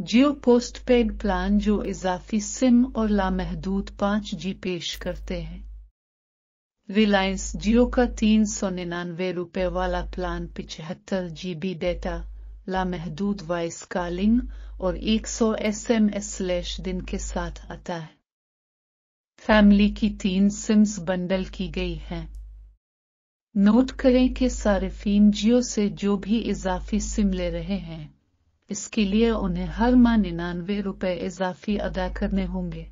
जियो post paid plan जो इजाफी SIM और लामहदूद पांच जी पेश करते हैं रिलायंस जियो का तीन सौ निन्यानवे रुपए वाला प्लान पिछहत्तर जीबी डेटा लामहदूद वॉइस कॉलिंग और एक सौ एस एम एस स्लैश दिन के साथ आता है फैमिली की तीन सिम्स बंडल की गई हैं नोट करें कि सार्फिन जियो से जो भी इजाफी सिम ले रहे हैं इसके लिए उन्हें हर माह निन्यानवे रुपए इजाफी अदा करने होंगे